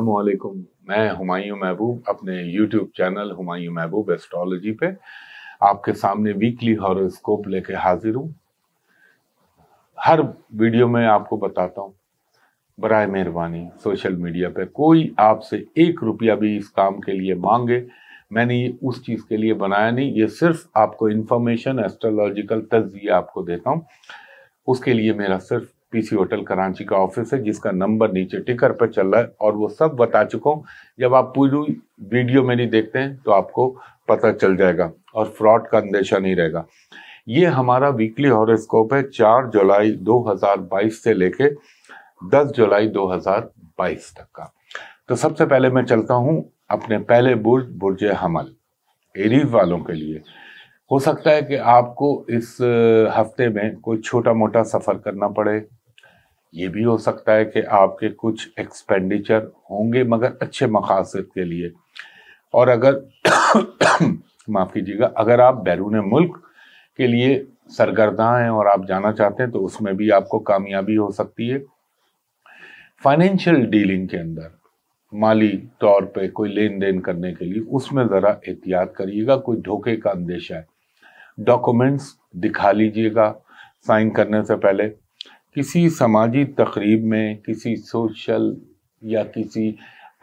अल्लाम मैं हुमायूं महबूब अपने YouTube चैनल हुमायूं महबूब एस्ट्रोलॉजी पे आपके सामने वीकली हॉरोस्कोप लेके हाजिर हूँ हर वीडियो में आपको बताता हूँ बर मेहरबानी सोशल मीडिया पे कोई आपसे एक रुपया भी इस काम के लिए मांगे मैंने ये उस चीज़ के लिए बनाया नहीं ये सिर्फ आपको इन्फॉर्मेशन एस्ट्रोलॉजिकल तजिए आपको देता हूँ उसके लिए मेरा सिर्फ पीसी होटल कराची का ऑफिस है जिसका नंबर नीचे टिकर पर चल रहा है और वो सब बता चुका हूँ जब आप पूरी वीडियो मेरी देखते हैं तो आपको पता चल जाएगा और फ्रॉड का अंदेशा नहीं रहेगा ये हमारा वीकली हॉरोस्कोप है चार जुलाई 2022 से लेके 10 जुलाई 2022 तक का तो सबसे पहले मैं चलता हूँ अपने पहले बुर्ज बुर्ज हमल एरीज वालों के लिए हो सकता है कि आपको इस हफ्ते में कोई छोटा मोटा सफ़र करना पड़े ये भी हो सकता है कि आपके कुछ एक्सपेंडिचर होंगे मगर अच्छे मकासद के लिए और अगर माफ़ कीजिएगा अगर आप बैरून मुल्क के लिए सरगर्दा हैं और आप जाना चाहते हैं तो उसमें भी आपको कामयाबी हो सकती है फाइनेंशियल डीलिंग के अंदर माली तौर पे कोई लेन देन करने के लिए उसमें ज़रा एहतियात करिएगा कोई धोखे का अंदेशा है डॉक्यूमेंट्स दिखा लीजिएगा साइन करने से पहले किसी समाजी तकरीब में किसी सोशल या किसी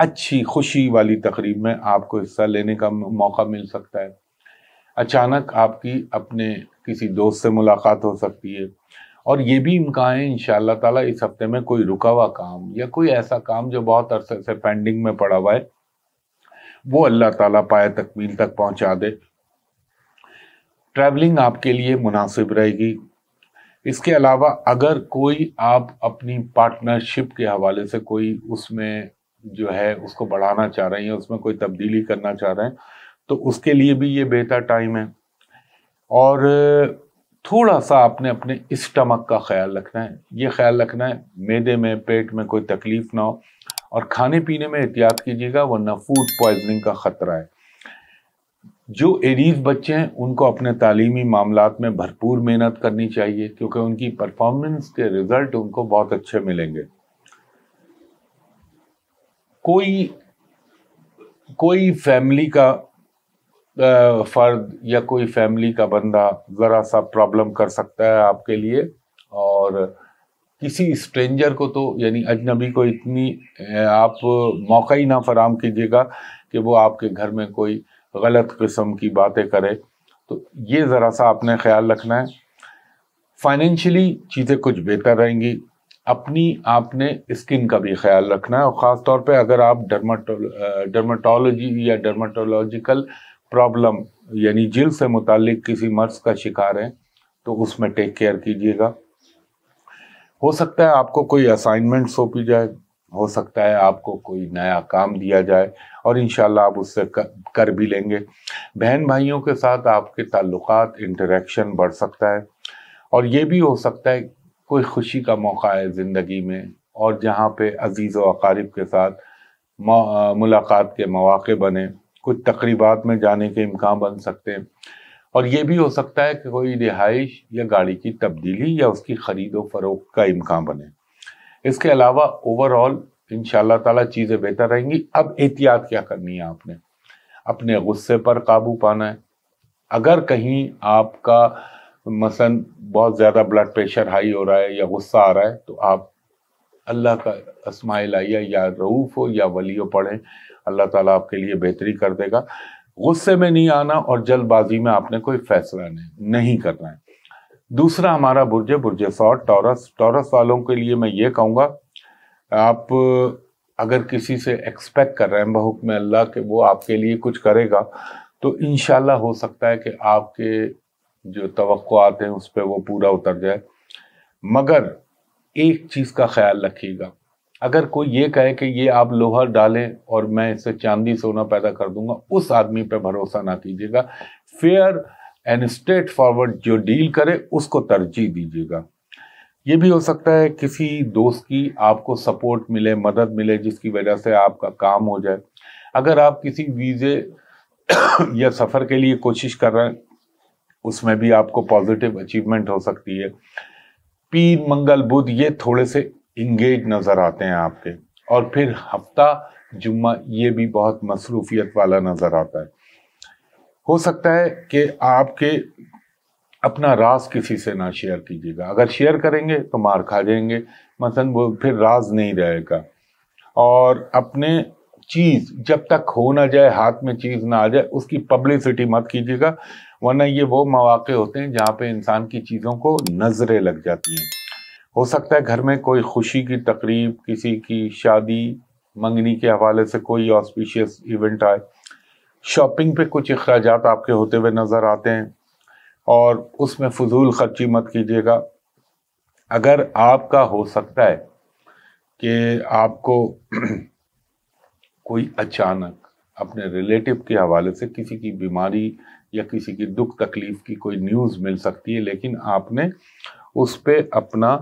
अच्छी खुशी वाली तकरीब में आपको हिस्सा लेने का मौका मिल सकता है अचानक आपकी अपने किसी दोस्त से मुलाकात हो सकती है और ये भी इम्कान है इन ताला इस हफ्ते में कोई रुका हुआ काम या कोई ऐसा काम जो बहुत अरसे से पेंडिंग में पड़ा हुआ है वो अल्लाह ताला पाए तकमील तक पहुंचा दे ट्रैवलिंग आपके लिए मुनासिब रहेगी इसके अलावा अगर कोई आप अपनी पार्टनरशिप के हवाले से कोई उसमें जो है उसको बढ़ाना चाह रहे हैं या उसमें कोई तब्दीली करना चाह रहे हैं तो उसके लिए भी ये बेहतर टाइम है और थोड़ा सा आपने अपने स्टमक का ख्याल रखना है ये ख्याल रखना है मैदे में पेट में कोई तकलीफ ना हो और खाने पीने में एहतियात कीजिएगा वरना फूड पॉइजनिंग का ख़तरा है जो एरीज बच्चे हैं उनको अपने तालीमी मामला में भरपूर मेहनत करनी चाहिए क्योंकि उनकी परफॉर्मेंस के रिजल्ट उनको बहुत अच्छे मिलेंगे कोई कोई फैमिली का फ़र्द या कोई फैमिली का बंदा ज़रा सा प्रॉब्लम कर सकता है आपके लिए और किसी स्ट्रेंजर को तो यानी अजनबी को इतनी आप मौका ही ना फराम कीजिएगा कि वो आपके घर में कोई गलत किस्म की बातें करे तो ये ज़रा सा आपने ख्याल रखना है फाइनेंशियली चीज़ें कुछ बेहतर रहेंगी अपनी आपने स्किन का भी ख्याल रखना है और ख़ास तौर पे अगर आप डर्माटोलॉजी या डर्माटोलॉजिकल प्रॉब्लम यानी जिल से मुतालिक किसी मर्ज का शिकार हैं तो उसमें टेक केयर कीजिएगा हो सकता है आपको कोई असाइनमेंट सौंपी जाए हो सकता है आपको कोई नया काम दिया जाए और इन आप उससे कर भी लेंगे बहन भाइयों के साथ आपके ताल्लुकात इंटरेक्शन बढ़ सकता है और ये भी हो सकता है कोई खुशी का मौका है ज़िंदगी में और जहाँ पे अजीज़ व अकारीब के साथ मुलाकात के मौाक़े बने कुछ तकरीबा में जाने के इम्कान बन सकते हैं और ये भी हो सकता है कि कोई रिहाइश या गाड़ी की तब्दीली या उसकी ख़रीदो फ़रोख का इम्कान बने इसके अलावा ओवरऑल इन ताला चीज़ें बेहतर रहेंगी अब एहतियात क्या करनी है आपने अपने गुस्से पर काबू पाना है अगर कहीं आपका मसलन बहुत ज़्यादा ब्लड प्रेशर हाई हो रहा है या गुस्सा आ रहा है तो आप अल्लाह का असमाइल आइया या रऊफ़ हो या वलियो पढ़ें अल्लाह ताला आपके लिए बेहतरी कर देगा गुस्से में नहीं आना और जल्दबाजी में आपने कोई फैसला नहीं करना है दूसरा हमारा बुर्ज बुर्ज सॉट टॉरस टॉरस वालों के लिए मैं ये कहूँगा आप अगर किसी से एक्सपेक्ट कर रहे हैं बहुत में अल्लाह के वो आपके लिए कुछ करेगा तो इन हो सकता है कि आपके जो तवक़ात हैं उस पर वो पूरा उतर जाए मगर एक चीज़ का ख्याल रखिएगा अगर कोई ये कहे कि ये आप लोहा डालें और मैं इससे चांदी सोना पैदा कर दूंगा उस आदमी पर भरोसा ना कीजिएगा फेयर एंड स्ट्रेट फॉरवर्ड जो डील करे उसको तरजीह दीजिएगा ये भी हो सकता है किसी दोस्त की आपको सपोर्ट मिले मदद मिले जिसकी वजह से आपका काम हो जाए अगर आप किसी वीज़े या सफ़र के लिए कोशिश कर रहे हैं उसमें भी आपको पॉजिटिव अचीवमेंट हो सकती है पीर मंगल बुध ये थोड़े से इंगेज नज़र आते हैं आपके और फिर हफ्ता जुम्मा ये भी बहुत मसरूफियत वाला नज़र आता है हो सकता है कि आपके अपना राज किसी से ना शेयर कीजिएगा अगर शेयर करेंगे तो मार खा जाएंगे मसलन वो फिर राज नहीं रहेगा और अपने चीज़ जब तक हो ना जाए हाथ में चीज़ ना आ जाए उसकी पब्लिसिटी मत कीजिएगा वरना ये वो मौाक़े होते हैं जहाँ पे इंसान की चीज़ों को नज़रें लग जाती हैं हो सकता है घर में कोई खुशी की तकरीब किसी की शादी मंगनी के हवाले से कोई ऑस्पिशियस इवेंट आए शॉपिंग पे कुछ अखराज आपके होते हुए नज़र आते हैं और उसमें फजूल खर्ची मत कीजिएगा अगर आपका हो सकता है कि आपको कोई अचानक अपने रिलेटिव के हवाले से किसी की बीमारी या किसी की दुख तकलीफ़ की कोई न्यूज़ मिल सकती है लेकिन आपने उस पर अपना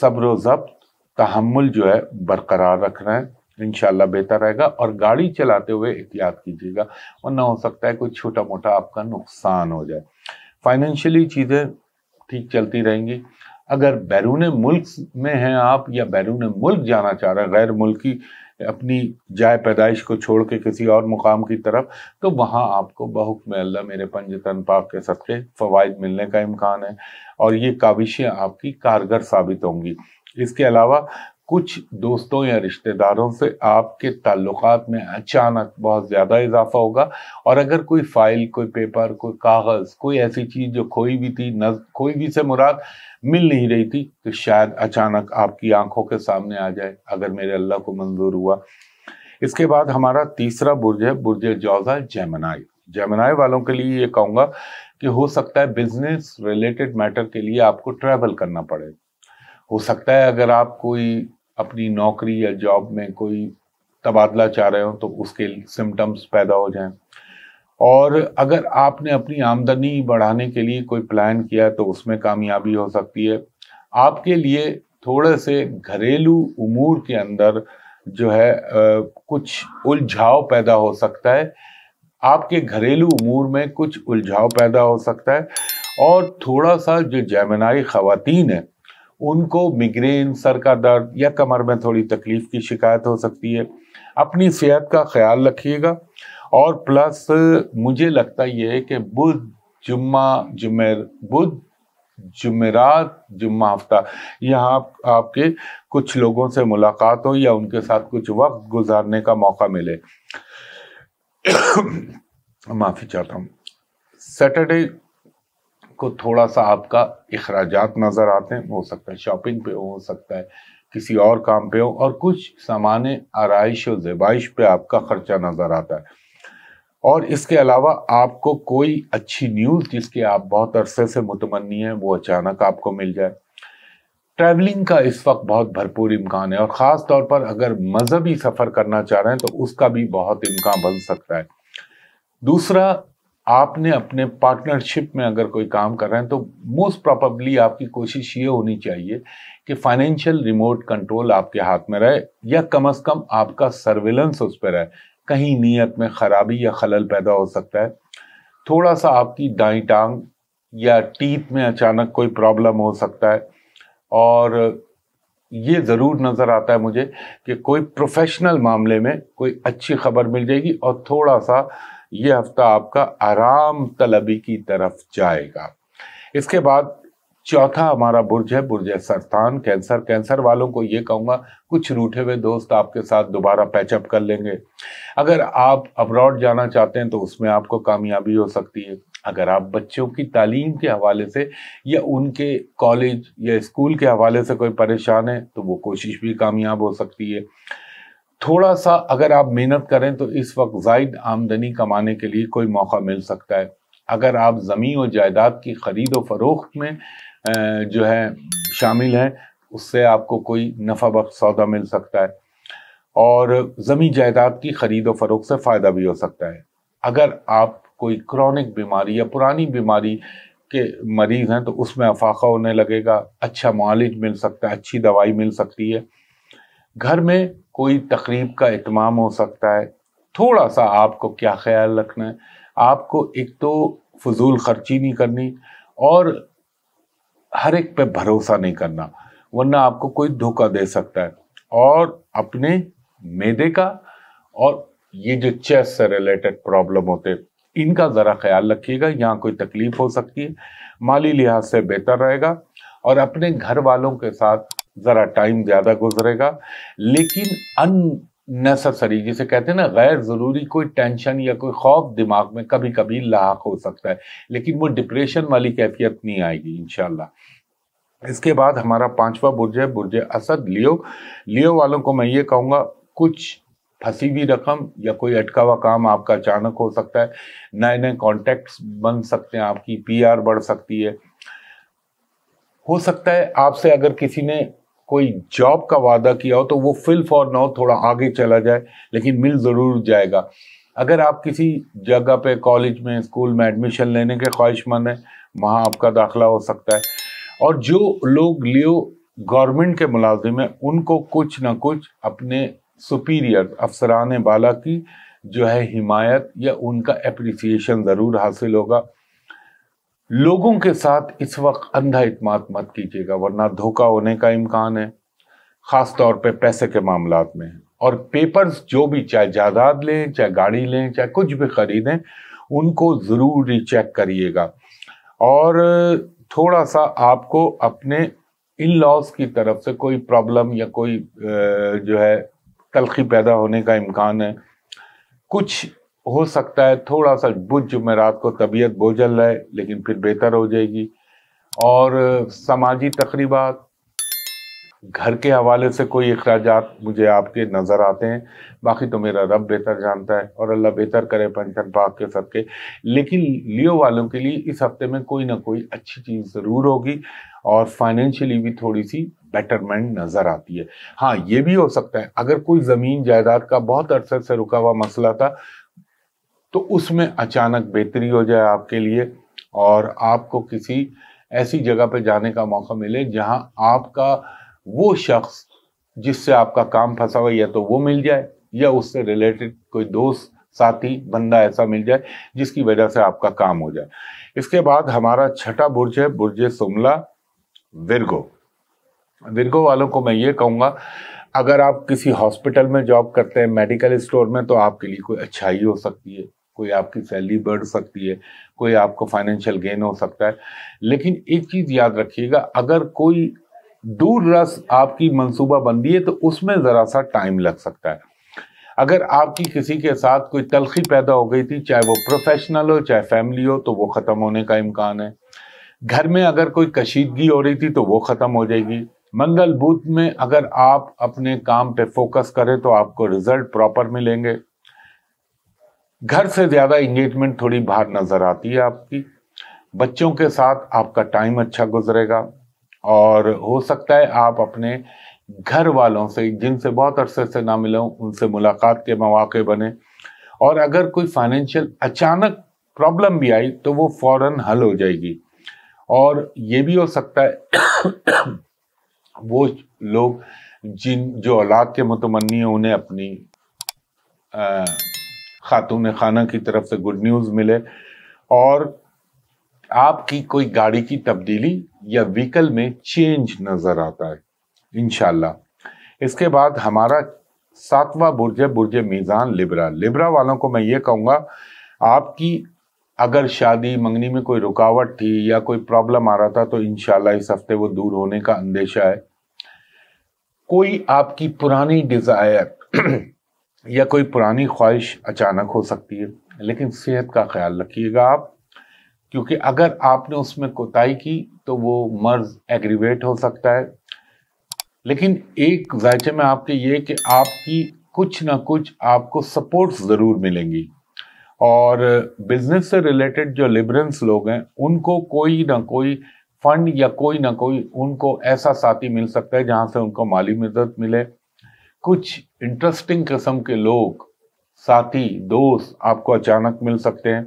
सब्र ज़ब्त तहमुल जो है बरकरार रखना है इनशाला बेहतर रहेगा और गाड़ी चलाते हुए एहतियात कीजिएगा वरना हो सकता है कोई छोटा मोटा आपका नुकसान हो जाए फाइनेंशियली चीज़ें ठीक चलती रहेंगी अगर बैरून मुल्क में हैं आप या बैरून मुल्क जाना चाह रहे हैं गैर मुल्की अपनी जाए पैदाइश को छोड़ के किसी और मुकाम की तरफ तो वहाँ आपको बहुक में अल्लाह मेरे पंजतन पाक के सबके फ़वाद मिलने का इम्कान है और ये काविशें आपकी कारगर साबित होंगी इसके अलावा कुछ दोस्तों या रिश्तेदारों से आपके ताल्लुकात में अचानक बहुत ज़्यादा इजाफा होगा और अगर कोई फाइल कोई पेपर कोई कागज़ कोई ऐसी चीज़ जो खोई भी थी न खोई भी से मुराद मिल नहीं रही थी तो शायद अचानक आपकी आंखों के सामने आ जाए अगर मेरे अल्लाह को मंजूर हुआ इसके बाद हमारा तीसरा बुर्ज है बुर्ज जौजा जैमनाई जैमनाई वालों के लिए ये कहूँगा कि हो सकता है बिजनेस रिलेटेड मैटर के लिए आपको ट्रैवल करना पड़े हो सकता है अगर आप कोई अपनी नौकरी या जॉब में कोई तबादला चाह रहे हो तो उसके सिम्टम्स पैदा हो जाएं और अगर आपने अपनी आमदनी बढ़ाने के लिए कोई प्लान किया तो उसमें कामयाबी हो सकती है आपके लिए थोड़े से घरेलू उमूर के अंदर जो है आ, कुछ उलझाव पैदा हो सकता है आपके घरेलू उमूर में कुछ उलझाव पैदा हो सकता है और थोड़ा सा जो जैमनाई खातन है उनको मिग्रेन सर का दर्द या कमर में थोड़ी तकलीफ की शिकायत हो सकती है अपनी सेहत का ख्याल रखिएगा और प्लस मुझे लगता ये है कि बुध जुम्मा जुमेर बुध जुमेरात जुम्मा हफ्ता यहाँ आप, आपके कुछ लोगों से मुलाकात हो या उनके साथ कुछ वक्त गुजारने का मौका मिले माफी चाहता हूँ सैटरडे को थोड़ा सा आपका अखराज नज़र आते हैं हो सकता है शॉपिंग पे हो सकता है किसी और काम पे हो और कुछ सामान आरइश और ज़बाइश पे आपका ख़र्चा नज़र आता है और इसके अलावा आपको कोई अच्छी न्यूज़ जिसके आप बहुत अरसे से मुतमनी हैं वो अचानक आपको मिल जाए ट्रैवलिंग का इस वक्त बहुत भरपूर इम्कान है और ख़ास तौर पर अगर मज़हबी सफ़र करना चाह रहे हैं तो उसका भी बहुत इम्कान बन सकता है दूसरा आपने अपने पार्टनरशिप में अगर कोई काम कर रहे हैं तो मोस्ट प्रॉपबली आपकी कोशिश ये होनी चाहिए कि फाइनेंशियल रिमोट कंट्रोल आपके हाथ में रहे या कम अज कम आपका सर्वेलेंस उस पर रहे कहीं नीयत में खराबी या खलल पैदा हो सकता है थोड़ा सा आपकी दाई टांग या टीथ में अचानक कोई प्रॉब्लम हो सकता है और ये ज़रूर नज़र आता है मुझे कि कोई प्रोफेशनल मामले में कोई अच्छी खबर मिल जाएगी और थोड़ा सा ये हफ्ता आपका आराम तलबी की तरफ जाएगा इसके बाद चौथा हमारा बुर्ज है बुर्ज है सरतान कैंसर कैंसर वालों को ये कहूँगा कुछ रूठे हुए दोस्त आपके साथ दोबारा पैचअप कर लेंगे अगर आप अब्रॉड जाना चाहते हैं तो उसमें आपको कामयाबी हो सकती है अगर आप बच्चों की तालीम के हवाले से या उनके कॉलेज या स्कूल के हवाले से कोई परेशान है तो वो कोशिश भी कामयाब हो सकती है थोड़ा सा अगर आप मेहनत करें तो इस वक्त जायद आमदनी कमाने के लिए कोई मौका मिल सकता है अगर आप ज़मीन और जायदाद की ख़रीद व फरोख्त में जो है शामिल हैं उससे आपको कोई नफा बख्श सौदा मिल सकता है और ज़मीन जायदाद की ख़रीद और फरोख से फ़ायदा भी हो सकता है अगर आप कोई क्रॉनिक बीमारी या पुरानी बीमारी के मरीज़ हैं तो उसमें अफाका होने लगेगा अच्छा मालिज मिल सकता है अच्छी दवाई मिल सकती है घर में कोई तकरीब का इतमाम हो सकता है थोड़ा सा आपको क्या ख्याल रखना है आपको एक तो फजूल खर्ची नहीं करनी और हर एक पे भरोसा नहीं करना वरना आपको कोई धोखा दे सकता है और अपने मैदे का और ये जो चेस्ट से रिलेटेड प्रॉब्लम होते इनका ज़रा ख्याल रखिएगा यहाँ कोई तकलीफ हो सकती है माली लिहाज से बेहतर रहेगा और अपने घर वालों के साथ ज़रा टाइम ज़्यादा गुजरेगा लेकिन अननेसेसरी जिसे कहते हैं ना गैर ज़रूरी कोई टेंशन या कोई खौफ दिमाग में कभी कभी लाक हो सकता है लेकिन वो डिप्रेशन वाली कैफियत नहीं आएगी इन इसके बाद हमारा पांचवा बुर्ज है बुर्ज असद लियो लियो वालों को मैं ये कहूँगा कुछ फंसी हुई रकम या कोई अटका हुआ काम आपका अचानक हो सकता है नए नए कॉन्टेक्ट बन सकते हैं आपकी पीआर बढ़ सकती है हो सकता है आपसे अगर किसी ने कोई जॉब का वादा किया हो तो वो फिल फॉर नाउ थोड़ा आगे चला जाए लेकिन मिल ज़रूर जाएगा अगर आप किसी जगह पे कॉलेज में स्कूल में एडमिशन लेने के ख्वाहिशमंद हैं वहाँ आपका दाखिला हो सकता है और जो लोग लियो गवर्नमेंट के मुलाजिम हैं उनको कुछ ना कुछ अपने सुपीरियर अफसरान बाला की जो है हिमायत या उनका अप्रिसिएशन ज़रूर हासिल होगा लोगों के साथ इस वक्त अंधा इतमाद मत कीजिएगा वरना धोखा होने का इम्कान है ख़ास तौर पे पैसे के मामला में और पेपर्स जो भी चाहे जायदाद लें चाहे गाड़ी लें चाहे कुछ भी ख़रीदें उनको ज़रूर रिचेक करिएगा और थोड़ा सा आपको अपने इन लॉज की तरफ से कोई प्रॉब्लम या कोई जो है तलखी पैदा होने का इम्कान है कुछ हो सकता है थोड़ा सा बुध जुमेरात को तबीयत बोझल रहे लेकिन फिर बेहतर हो जाएगी और समाजी तकरीबा घर के हवाले से कोई अखराज मुझे आपके नज़र आते हैं बाकी तो मेरा रब बेहतर जानता है और अल्लाह बेहतर करे पेंशन पाक के सबके लेकिन लियो वालों के लिए इस हफ्ते में कोई ना कोई अच्छी चीज़ ज़रूर होगी और फाइनेंशियली भी थोड़ी सी बेटरमेंट नज़र आती है हाँ ये भी हो सकता है अगर कोई ज़मीन जायदाद का बहुत अरसर से रुका हुआ मसला था तो उसमें अचानक बेहतरी हो जाए आपके लिए और आपको किसी ऐसी जगह पे जाने का मौका मिले जहां आपका वो शख्स जिससे आपका काम फंसा हुआ या तो वो मिल जाए या उससे रिलेटेड कोई दोस्त साथी बंदा ऐसा मिल जाए जिसकी वजह से आपका काम हो जाए इसके बाद हमारा छठा बुर्ज है बुर्ज सुमला विरगो विरगो वालों को मैं ये कहूँगा अगर आप किसी हॉस्पिटल में जॉब करते हैं मेडिकल स्टोर में तो आपके लिए कोई अच्छाई हो सकती है कोई आपकी सैलरी बढ़ सकती है कोई आपको फाइनेंशियल गेन हो सकता है लेकिन एक चीज़ याद रखिएगा अगर कोई दूर रस आपकी मनसूबा बंदी है तो उसमें ज़रा सा टाइम लग सकता है अगर आपकी किसी के साथ कोई तलखी पैदा हो गई थी चाहे वो प्रोफेशनल हो चाहे फैमिली हो तो वो ख़त्म होने का इम्कान है घर में अगर कोई कशीदगी हो रही थी तो वो ख़त्म हो जाएगी मंगल बुध में अगर आप अपने काम पे फोकस करें तो आपको रिजल्ट प्रॉपर मिलेंगे घर से ज़्यादा इंगेजमेंट थोड़ी बाहर नज़र आती है आपकी बच्चों के साथ आपका टाइम अच्छा गुजरेगा और हो सकता है आप अपने घर वालों से जिनसे बहुत अरसे से ना मिले उनसे मुलाकात के मौाक़े बने और अगर कोई फाइनेंशियल अचानक प्रॉब्लम भी आई तो वो फौरन हल हो जाएगी और ये भी हो सकता है वो लोग जिन जो औलाद के मतमनी हैं उन्हें अपनी आ, खातून खाना की तरफ से गुड न्यूज़ मिले और आपकी कोई गाड़ी की तब्दीली या व्हीकल में चेंज नज़र आता है इनशाला इसके बाद हमारा सातवां बुर्ज बुर्ज मीज़ान लिब्रा लिब्रा वालों को मैं ये कहूँगा आपकी अगर शादी मंगनी में कोई रुकावट थी या कोई प्रॉब्लम आ रहा था तो इन इस हफ्ते वो दूर होने का अंदेशा है कोई आपकी पुरानी डिज़ायर या कोई पुरानी ख्वाहिश अचानक हो सकती है लेकिन सेहत का ख्याल रखिएगा आप क्योंकि अगर आपने उसमें कोताही की तो वो मर्ज एग्रीवेट हो सकता है लेकिन एक जायचे में आपके ये कि आपकी कुछ ना कुछ आपको सपोर्ट्स ज़रूर मिलेंगी और बिजनेस से रिलेटेड जो लिबरेंस लोग हैं उनको कोई ना कोई फंड या कोई ना कोई उनको ऐसा साथी मिल सकता है जहाँ से उनको माली मदद मिले कुछ इंटरेस्टिंग किस्म के लोग साथी दोस्त आपको अचानक मिल सकते हैं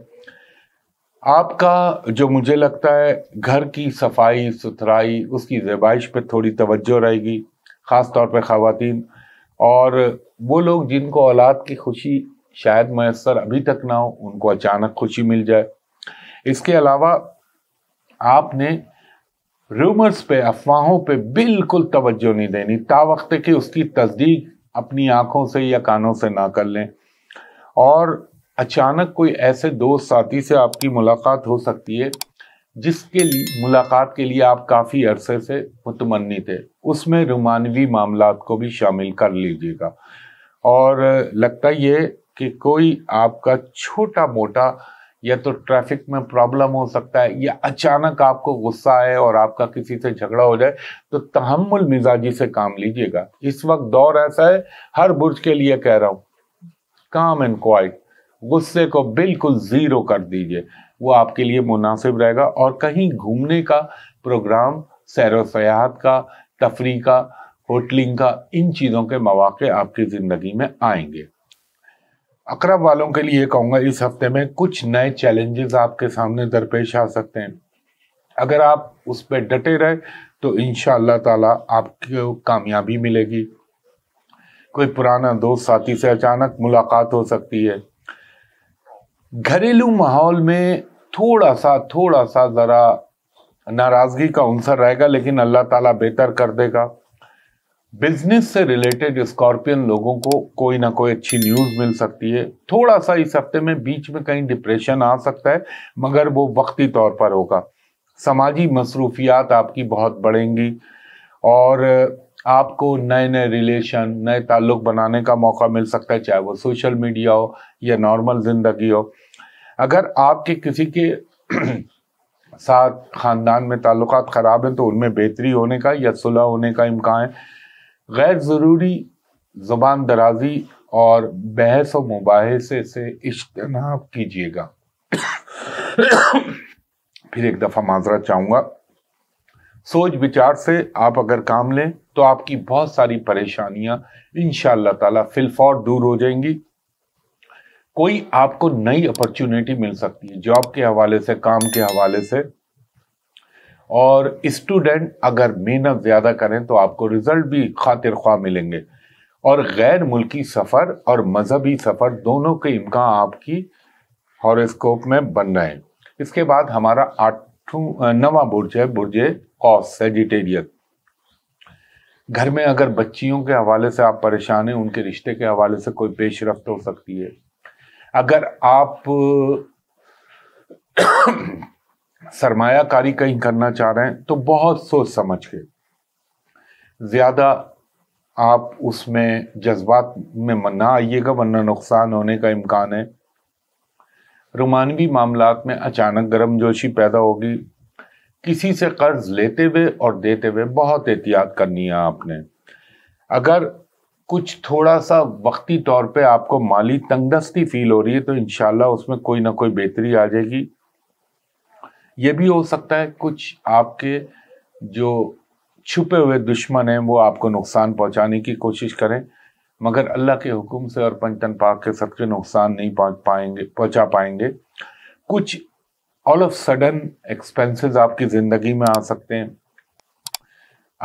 आपका जो मुझे लगता है घर की सफाई सुथराई उसकी जबाइश पर थोड़ी तवज्जो रहेगी ख़ास तौर पर ख़वातीन और वो लोग जिनको औलाद की खुशी शायद मैसर अभी तक ना हो उनको अचानक खुशी मिल जाए इसके अलावा आपने रूमर्स पे अफवाहों पे बिल्कुल तवज्जो नहीं देनी ता वक्त कि उसकी तस्दीक अपनी आंखों से या कानों से ना कर लें और अचानक कोई ऐसे दोस्त साथी से आपकी मुलाकात हो सकती है जिसके लिए मुलाकात के लिए आप काफ़ी अरसे से मुतमनी थे उसमें रुमानवी मामला को भी शामिल कर लीजिएगा और लगता ये कि कोई आपका छोटा मोटा या तो ट्रैफिक में प्रॉब्लम हो सकता है या अचानक आपको गुस्सा आए और आपका किसी से झगड़ा हो जाए तो तहमुल मिजाजी से काम लीजिएगा इस वक्त दौर ऐसा है हर बुर्ज के लिए कह रहा हूं काम एंड क्वाइट गुस्से को बिल्कुल ज़ीरो कर दीजिए वो आपके लिए मुनासिब रहेगा और कहीं घूमने का प्रोग्राम सैर सयाहत का तफरी का होटलिंग का इन चीज़ों के मौाक़े आपकी ज़िंदगी में आएंगे अकरब वालों के लिए कहूँगा इस हफ्ते में कुछ नए चैलेंजेस आपके सामने दरपेश आ सकते हैं अगर आप उस पर डटे रहे तो इन ताला आपको कामयाबी मिलेगी कोई पुराना दोस्त साथी से अचानक मुलाकात हो सकती है घरेलू माहौल में थोड़ा सा थोड़ा सा ज़रा नाराज़गी का अंसर रहेगा लेकिन अल्लाह ताला बेहतर कर देगा बिजनेस से रिलेटेड स्कॉर्पियन लोगों को कोई ना कोई अच्छी न्यूज मिल सकती है थोड़ा सा इस हफ्ते में बीच में कहीं डिप्रेशन आ सकता है मगर वो वक्ती तौर पर होगा समाजी मसरूफियात आपकी बहुत बढ़ेंगी और आपको नए नए रिलेशन नए ताल्लुक बनाने का मौका मिल सकता है चाहे वो सोशल मीडिया हो या नॉर्मल ज़िंदगी हो अगर आपके किसी के साथ ख़ानदान में ताल्लुक ख़राब हैं तो उनमें बेहतरी होने का या सुलह होने का इम्कान है गैर ज़रूरी ज़ुबान दराजी और बहस व मुबासे से इश्तनाब कीजिएगा फिर एक दफ़ा माजरा चाहूँगा सोच विचार से आप अगर काम लें तो आपकी बहुत सारी परेशानियां इन ताला फिलफौर दूर हो जाएंगी कोई आपको नई अपॉर्चुनिटी मिल सकती है जॉब के हवाले से काम के हवाले से और स्टूडेंट अगर मेहनत ज़्यादा करें तो आपको रिजल्ट भी खातिर ख्वाह मिलेंगे और गैर मुल्की सफ़र और मजहबी सफ़र दोनों के इम्कान आपकी हॉरस्कोप में बन रहे हैं इसके बाद हमारा आठ नवा बुर्ज है बुर्ज कॉस सेजिटेरियस घर में अगर बच्चियों के हवाले से आप परेशान हैं उनके रिश्ते के हवाले से कोई पेशरफ्त हो सकती है अगर आप सरमायाकारी कहीं करना चाह रहे हैं तो बहुत सोच समझ के ज़्यादा आप उसमें जज्बात में मना आइएगा वरना नुकसान होने का इम्कान है रोमानवी मामला में अचानक गर्म जोशी पैदा होगी किसी से कर्ज लेते हुए और देते हुए बहुत एहतियात करनी है आपने अगर कुछ थोड़ा सा वक्ती तौर पे आपको माली तंगदस्ती फील हो रही है तो इन उसमें कोई ना कोई बेहतरी आ जाएगी ये भी हो सकता है कुछ आपके जो छुपे हुए दुश्मन हैं वो आपको नुकसान पहुंचाने की कोशिश करें मगर अल्लाह के हुक्म से और पंचन पाक के सदके नुकसान नहीं पहुंच पाएंगे पहुंचा पाएंगे कुछ ऑल ऑफ सडन एक्सपेंसेस आपकी ज़िंदगी में आ सकते हैं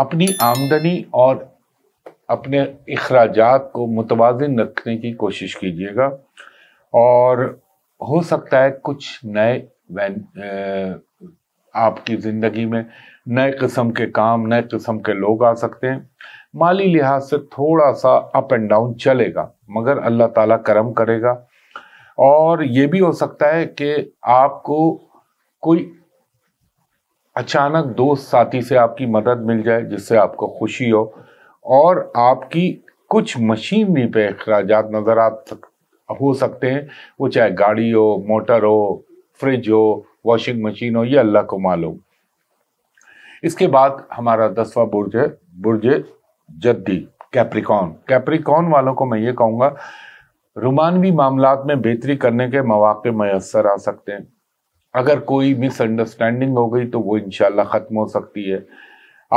अपनी आमदनी और अपने अखराज को मुतवाजन रखने की कोशिश कीजिएगा और हो सकता है कुछ नए वैन uh, आपकी ज़िंदगी में नए किस्म के काम नए किस्म के लोग आ सकते हैं माली लिहाज से थोड़ा सा अप एंड डाउन चलेगा मगर अल्लाह ताला करम करेगा और ये भी हो सकता है कि आपको कोई अचानक दोस्त साथी से आपकी मदद मिल जाए जिससे आपको खुशी हो और आपकी कुछ मशीनरी पे अखराज नज़र आ सक हो सकते हैं वो चाहे गाड़ी हो मोटर हो फ्रिज हो वॉशिंग मशीन हो ये अल्लाह को मालूम इसके बाद हमारा दसवा बुर्ज है बुर्ज जद्दी कैप्रिकॉन कैप्रिकॉन वालों को मैं ये कहूंगा रुमानवी मामला में बेहतरी करने के मौाक़े मैसर आ सकते हैं अगर कोई मिसअंडरस्टैंडिंग हो गई तो वो इनशाला ख़त्म हो सकती है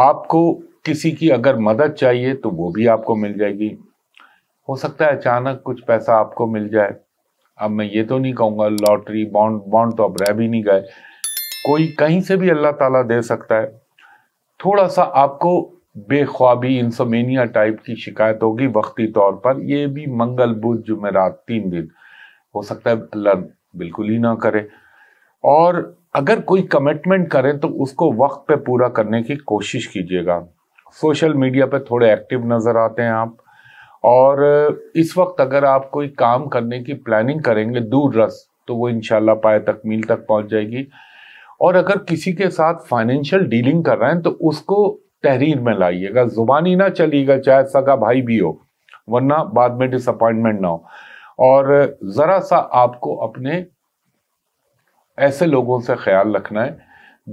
आपको किसी की अगर मदद चाहिए तो वो भी आपको मिल जाएगी हो सकता है अचानक कुछ पैसा आपको मिल जाए अब मैं ये तो नहीं कहूँगा लॉटरी बॉन्ड बॉन्ड तो अब रह भी नहीं गए कोई कहीं से भी अल्लाह ताला दे सकता है थोड़ा सा आपको बेख्वाबी इंसोमेनिया टाइप की शिकायत होगी वक्ती तौर पर यह भी मंगल बुध जुमेरात तीन दिन हो सकता है अल्लाह बिल्कुल ही ना करे और अगर कोई कमिटमेंट करें तो उसको वक्त पे पूरा करने की कोशिश कीजिएगा सोशल मीडिया पे थोड़े एक्टिव नज़र आते हैं आप और इस वक्त अगर आप कोई काम करने की प्लानिंग करेंगे दूर रस तो वो इनशाला पाए तकमील तक पहुंच जाएगी और अगर किसी के साथ फाइनेंशियल डीलिंग कर रहे हैं तो उसको तहरीर में लाइएगा जुबानी ना चलिएगा चाहे सगा भाई भी हो वरना बाद में डिसअपॉइंटमेंट ना हो और ज़रा सा आपको अपने ऐसे लोगों से ख्याल रखना है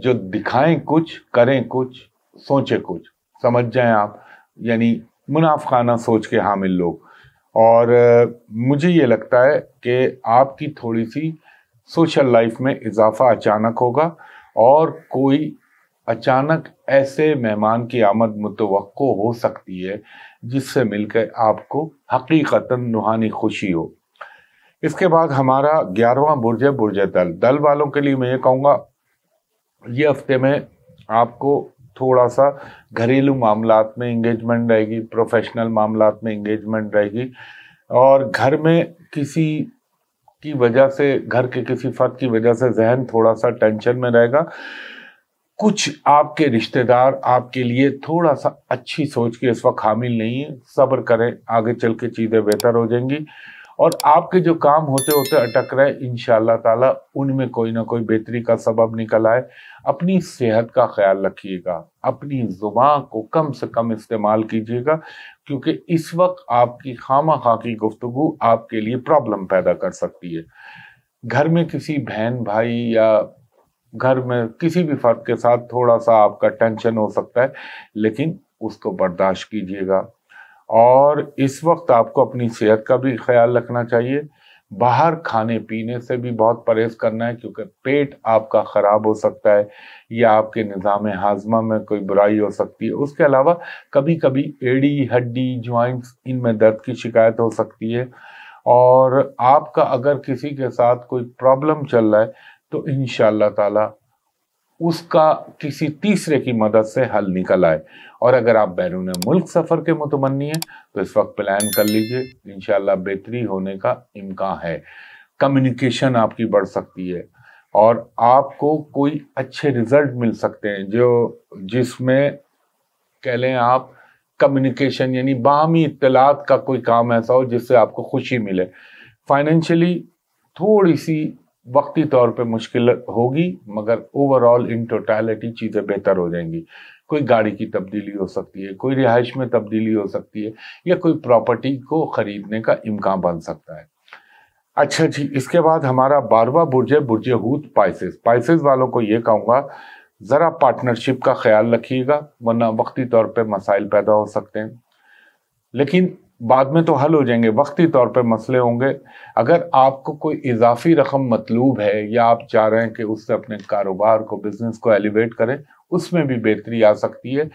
जो दिखाएं कुछ करें कुछ सोचें कुछ समझ जाएं आप यानी मुनाफाना सोच के हामिल लोग और मुझे ये लगता है कि आपकी थोड़ी सी सोशल लाइफ में इजाफा अचानक होगा और कोई अचानक ऐसे मेहमान की आमद मुतव हो सकती है जिससे मिलकर आपको हकीकता रूहानी खुशी हो इसके बाद हमारा ग्यारहवा बुरज है बुरज दल दल वालों के लिए मैं ये कहूँगा ये हफ्ते में आपको थोड़ा सा घरेलू मामला में इंगेजमेंट रहेगी प्रोफेशनल मामला में इंगेजमेंट रहेगी और घर में किसी की वजह से घर के किसी फर्द की वजह से जहन थोड़ा सा टेंशन में रहेगा कुछ आपके रिश्तेदार आपके लिए थोड़ा सा अच्छी सोच के इस वक्त हामिल नहीं है सब्र करें आगे चल के चीज़ें बेहतर हो जाएंगी और आपके जो काम होते होते अटक रहे इन ताला उनमें कोई ना कोई बेहतरी का सबब निकल आए अपनी सेहत का ख्याल रखिएगा अपनी जुबा को कम से कम इस्तेमाल कीजिएगा क्योंकि इस वक्त आपकी खामा खा की गुफ्तु आपके लिए प्रॉब्लम पैदा कर सकती है घर में किसी बहन भाई या घर में किसी भी फर्द के साथ थोड़ा सा आपका टेंशन हो सकता है लेकिन उसको बर्दाश्त कीजिएगा और इस वक्त आपको अपनी सेहत का भी ख्याल रखना चाहिए बाहर खाने पीने से भी बहुत परहेज करना है क्योंकि पेट आपका ख़राब हो सकता है या आपके निज़ाम हाजमा में कोई बुराई हो सकती है उसके अलावा कभी कभी एड़ी हड्डी ज्वाइंट्स इनमें दर्द की शिकायत हो सकती है और आपका अगर किसी के साथ कोई प्रॉब्लम चल रहा है तो इन ताला उसका किसी तीसरे की मदद से हल निकल आए और अगर आप बैरून मुल्क सफ़र के मुतमनी हैं तो इस वक्त प्लान कर लीजिए इन बेहतरी होने का इम्कान है कम्युनिकेशन आपकी बढ़ सकती है और आपको कोई अच्छे रिजल्ट मिल सकते हैं जो जिसमें कह लें आप कम्युनिकेशन यानी बामी इतलात का कोई काम ऐसा हो जिससे आपको खुशी मिले फाइनेंशियली थोड़ी सी वक्ती तौर पे मुश्किल होगी मगर ओवरऑल इन टोटैलिटी चीज़ें बेहतर हो जाएंगी कोई गाड़ी की तब्दीली हो सकती है कोई रिहाइश में तब्दीली हो सकती है या कोई प्रॉपर्टी को खरीदने का इम्कान बन सकता है अच्छा जी इसके बाद हमारा बारवा बुरजे बुरजे हूत पाइसिस पाइसिस वालों को ये कहूँगा ज़रा पार्टनरशिप का ख्याल रखिएगा वरना वक्ती तौर पर मसाइल पैदा हो सकते हैं लेकिन बाद में तो हल हो जाएंगे वक्ती तौर पर मसले होंगे अगर आपको कोई इजाफी रकम मतलूब है या आप चाह रहे हैं कि उससे अपने कारोबार को बिजनेस को एलिवेट करें उसमें भी बेहतरी आ सकती है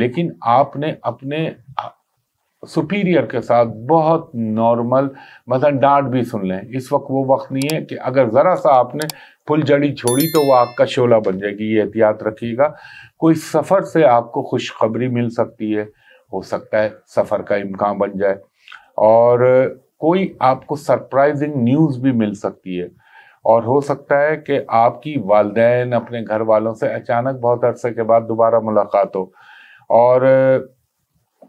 लेकिन आपने अपने सुपीरियर के साथ बहुत नॉर्मल मतलब डांट भी सुन लें इस वक्त वो वक्त नहीं है कि अगर ज़रा सा आपने फुलझड़ी छोड़ी तो वह आग का शोला बन जाएगी ये एहतियात रखिएगा कोई सफ़र से आपको खुशखबरी मिल सकती है हो सकता है सफ़र का इम्कान बन जाए और कोई आपको सरप्राइजिंग न्यूज़ भी मिल सकती है और हो सकता है कि आपकी वालदेन अपने घर वालों से अचानक बहुत अरसे के बाद दोबारा मुलाकात हो और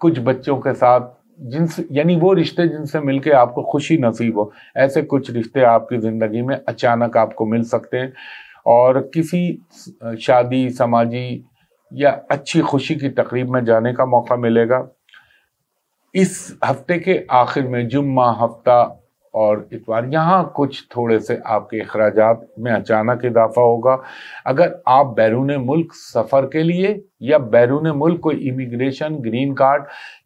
कुछ बच्चों के साथ जिनसे यानी वो रिश्ते जिनसे मिलके आपको खुशी नसीब हो ऐसे कुछ रिश्ते आपकी ज़िंदगी में अचानक आपको मिल सकते हैं और किसी शादी समाजी या अच्छी खुशी की तकरीब में जाने का मौका मिलेगा इस हफ्ते के आखिर में जुम्मा हफ्ता और इतवार यहाँ कुछ थोड़े से आपके अखराज में अचानक इजाफा होगा अगर आप बैरून मुल्क सफ़र के लिए या बैरून मुल्क कोई इमिग्रेशन ग्रीन कार्ड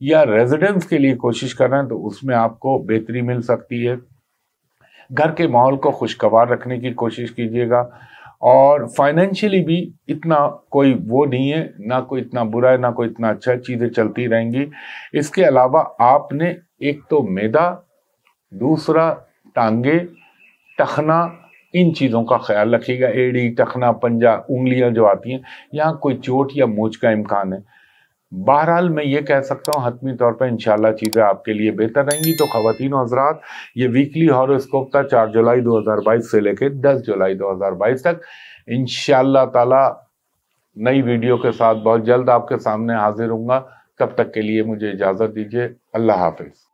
या रेजिडेंस के लिए कोशिश कर रहे हैं तो उसमें आपको बेहतरी मिल सकती है घर के माहौल को खुशगवार रखने की कोशिश कीजिएगा और फाइनेंशियली भी इतना कोई वो नहीं है ना कोई इतना बुरा है ना कोई इतना अच्छा चीज़ें चलती रहेंगी इसके अलावा आपने एक तो मैदा दूसरा टांगे टखना इन चीज़ों का ख्याल रखिएगा एड़ी टखना पंजा उंगलियां जो आती हैं यहाँ कोई चोट या मोच का इम्कान है बहरहाल मैं ये कह सकता हूँ हतमी तौर पर इंशाल्लाह चीज़ें आपके लिए बेहतर रहेंगी तो और हजरात ये वीकली हॉरोस्कोप था चार जुलाई 2022 से लेकर 10 जुलाई 2022 तक इन ताला नई वीडियो के साथ बहुत जल्द आपके सामने हाजिर हूँ तब तक के लिए मुझे इजाज़त दीजिए अल्लाह हाफिज़